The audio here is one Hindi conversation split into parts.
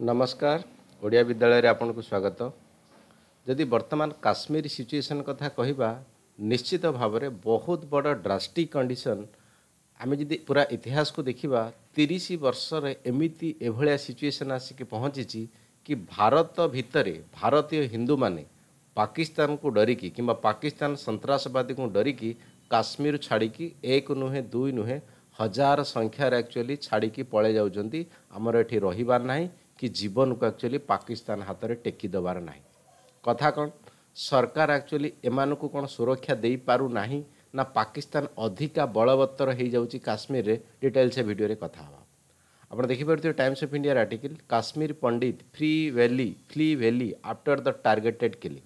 नमस्कार ओडिया विद्यालय आपंक स्वागत जदि बर्तमान काश्मीर सिचुएसन कथा कह निश्चित भाव में बहुत बड़ ड्रास्टिक कंडीशन आम जी पूरा इतिहास को देखा तीस वर्ष एमती एभलिया सिचुएसन आसिक पहुँची कि भारत भितर भारतीय हिंदू मैंने पाकिस्तान को डरिकी कि पाकिस्तान सन्सवादी को डरिकी काश्मीर छाड़िकी एक नुहे दुई नुहे हजार संख्यार एक्चुअली छाड़ी पलि जाऊँ आमर ये रही କି ଜୀବନକୁ ଆକ୍ଚୁଆଲି ପାକିସ୍ତାନ ହାତରେ ଟେକି ଦେବାର ନାହିଁ କଥା କ'ଣ ସରକାର ଆକ୍ଚୁଆଲି ଏମାନଙ୍କୁ କ'ଣ ସୁରକ୍ଷା ଦେଇପାରୁନାହିଁ ନା ପାକିସ୍ତାନ ଅଧିକା ବଳବତ୍ତର ହୋଇଯାଉଛି କାଶ୍ମୀରରେ ଡିଟେଲ୍ସ ଭିଡ଼ିଓରେ କଥା ହେବା ଆପଣ ଦେଖିପାରୁଥିବେ ଟାଇମ୍ସ ଅଫ୍ ଇଣ୍ଡିଆର article Kashmir Pandit free valley flee valley after the targeted killing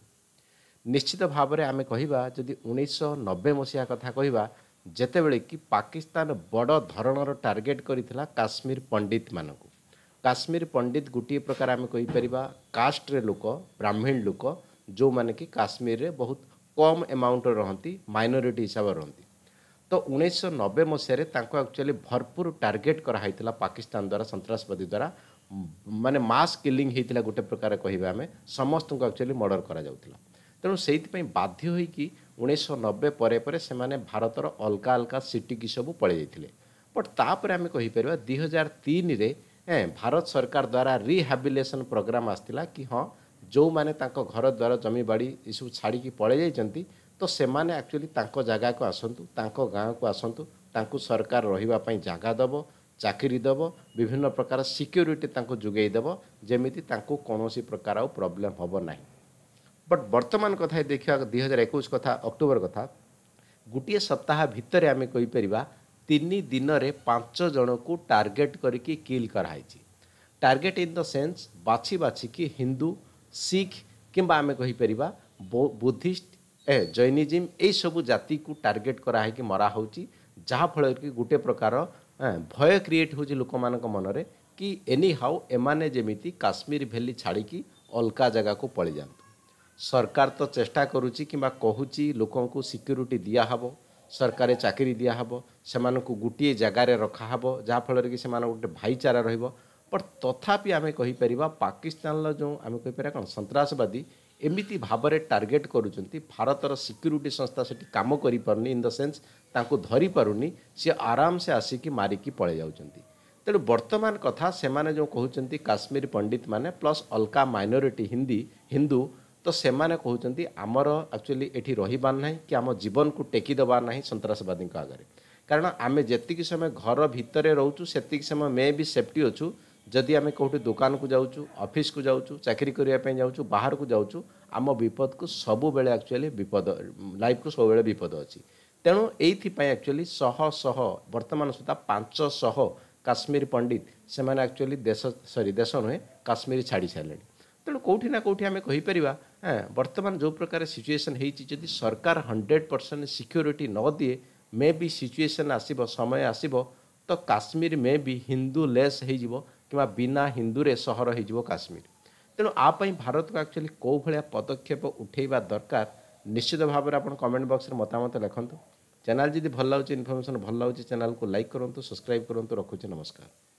ନିଶ୍ଚିତ ଭାବରେ ଆମେ କହିବା ଯଦି ଉଣେଇଶହ ନବେ ମସିହା କଥା କହିବା ଯେତେବେଳେ କି ପାକିସ୍ତାନ ବଡ଼ ଧରଣର ଟାର୍ଗେଟ୍ କରିଥିଲା କାଶ୍ମୀର ପଣ୍ଡିତମାନଙ୍କୁ କାଶ୍ମୀର ପଣ୍ଡିତ ଗୋଟିଏ ପ୍ରକାର ଆମେ କହିପାରିବା କାଷ୍ଟରେ ଲୋକ ବ୍ରାହ୍ମଣ ଲୋକ ଯେଉଁମାନେ କି କାଶ୍ମୀରରେ ବହୁତ କମ୍ ଏମାଉଣ୍ଟର ରହନ୍ତି ମାଇନୋରିଟି ହିସାବରେ ରହନ୍ତି ତ ଉଣେଇଶହ ନବେ ମସିହାରେ ତାଙ୍କୁ ଆକ୍ଚୁଆଲି ଭରପୁର ଟାର୍ଗେଟ୍ କରାହେଇଥିଲା ପାକିସ୍ତାନ ଦ୍ୱାରା ସନ୍ତାସବାଦୀ ଦ୍ୱାରା ମାନେ ମାସ୍ କିଲିଂ ହେଇଥିଲା ଗୋଟେ ପ୍ରକାର କହିବା ଆମେ ସମସ୍ତଙ୍କୁ ଆକ୍ଚୁଆଲି ମର୍ଡ଼ର କରାଯାଉଥିଲା ତେଣୁ ସେଇଥିପାଇଁ ବାଧ୍ୟ ହୋଇକି ଉଣେଇଶହ ନବେ ପରେ ପରେ ସେମାନେ ଭାରତର ଅଲଗା ଅଲଗା ସିଟିକି ସବୁ ପଳାଇ ଯାଇଥିଲେ ବଟ୍ ତାପରେ ଆମେ କହିପାରିବା ଦୁଇ ହଜାର ତିନିରେ ए भारत सरकार द्वारा रिहाबिलेसन प्रोग्राम आसला कि हाँ जो मैंने घर द्वार जमी बाड़ी यू छाड़ की पलि जाइंट तो से एक्चुअली जगह को आसतु तक गाँव को आसतु ताक सरकार रही जगह दब चाकरी दब विभिन्न प्रकार सिक्यूरीटी जोगे दब जमी कौन सी प्रकार आ प्रोब्लेम हम ना बट बर्तमान कथा देखा दुई हजार एक कथा अक्टोबर कथा गोटे सप्ताह भितर आम कहीपरिया तीन दिन में पांच को टार्गेट करके किल कराई टार्गेट इन द सेंस बाछी बाछी की हिंदू शिख किंबा आम कहीपर बुद्धिस्ट ए जैनिजिम यू जाति को टार्गेट कराई कि मरा जहाँफल कि गोटे प्रकार भय क्रिएट हो लोक मान मनरे कि एनी हाउ एमाने जमी काश्मीर भैली छाड़ी अलका जगह को पलि जा सरकार तो चेष्टा करुच्ची कि लोक को सिक्यूरीटी दिहब ସରକାରୀ ଚାକିରି ଦିଆହେବ ସେମାନଙ୍କୁ ଗୋଟିଏ ଜାଗାରେ ରଖାହେବ ଯାହାଫଳରେ କି ସେମାନଙ୍କ ଗୋଟେ ଭାଇଚାରା ରହିବ ବଟ୍ ତଥାପି ଆମେ କହିପାରିବା ପାକିସ୍ତାନର ଯେଉଁ ଆମେ କହିପାରିବା କ'ଣ ସନ୍ତାସବାଦୀ ଏମିତି ଭାବରେ ଟାର୍ଗେଟ୍ କରୁଛନ୍ତି ଭାରତର ସିକ୍ୟୁରିଟି ସଂସ୍ଥା ସେଠି କାମ କରିପାରୁନି ଇନ୍ ଦ ସେନ୍ସ ତାଙ୍କୁ ଧରିପାରୁନି ସିଏ ଆରାମସେ ଆସିକି ମାରିକି ପଳେଇ ଯାଉଛନ୍ତି ତେଣୁ ବର୍ତ୍ତମାନ କଥା ସେମାନେ ଯେଉଁ କହୁଛନ୍ତି କାଶ୍ମୀର ପଣ୍ଡିତମାନେ ପ୍ଲସ୍ ଅଲଗା ମାଇନୋରିଟି ହିନ୍ଦୀ ହିନ୍ଦୁ ତ ସେମାନେ କହୁଛନ୍ତି ଆମର ଆକ୍ଚୁଆଲି ଏଠି ରହିବାର ନାହିଁ କି ଆମ ଜୀବନକୁ ଟେକି ଦେବାର ନାହିଁ ସନ୍ତାସବାଦୀଙ୍କ ଆଗରେ କାରଣ ଆମେ ଯେତିକି ସମୟ ଘର ଭିତରେ ରହୁଛୁ ସେତିକି ସମୟ ମେ ବି ସେଫ୍ଟି ଅଛୁ ଯଦି ଆମେ କେଉଁଠି ଦୋକାନକୁ ଯାଉଛୁ ଅଫିସକୁ ଯାଉଛୁ ଚାକିରି କରିବା ପାଇଁ ଯାଉଛୁ ବାହାରକୁ ଯାଉଛୁ ଆମ ବିପଦକୁ ସବୁବେଳେ ଆକ୍ଚୁଆଲି ବିପଦ ଲାଇଫ୍କୁ ସବୁବେଳେ ବିପଦ ଅଛି ତେଣୁ ଏଇଥିପାଇଁ ଆକ୍ଚୁଆଲି ଶହ ଶହ ବର୍ତ୍ତମାନ ସୁଦ୍ଧା ପାଞ୍ଚଶହ କାଶ୍ମୀର ପଣ୍ଡିତ ସେମାନେ ଆକ୍ଚୁଆଲି ଦେଶ ସରି ଦେଶ ନୁହେଁ କାଶ୍ମୀର ଛାଡ଼ି ସାରିଲେଣି तेणु कौटिना ना कौटी आम कहीपर बर्तमान जो प्रकार सिचुएसन होती सरकार हंड्रेड परसेंट सिक्यूरीटी न दिए मे बी सिचुएसन आसब समय आसब तो काश्मीर मे बी हिंदू लेस हो बिना हिंदू सहर होश्मीर तेणु आपाई भारत को आकचुअली कौ भाया पदक्षेप उठेबा दरकार निश्चित भाव में कमेंट बक्स में मतामत लिखुद चैनल जी भल लगे इनफर्मेसन भल लगे चैनल को लाइक करूँ सब्सक्राइब करूँ रखुचे नमस्कार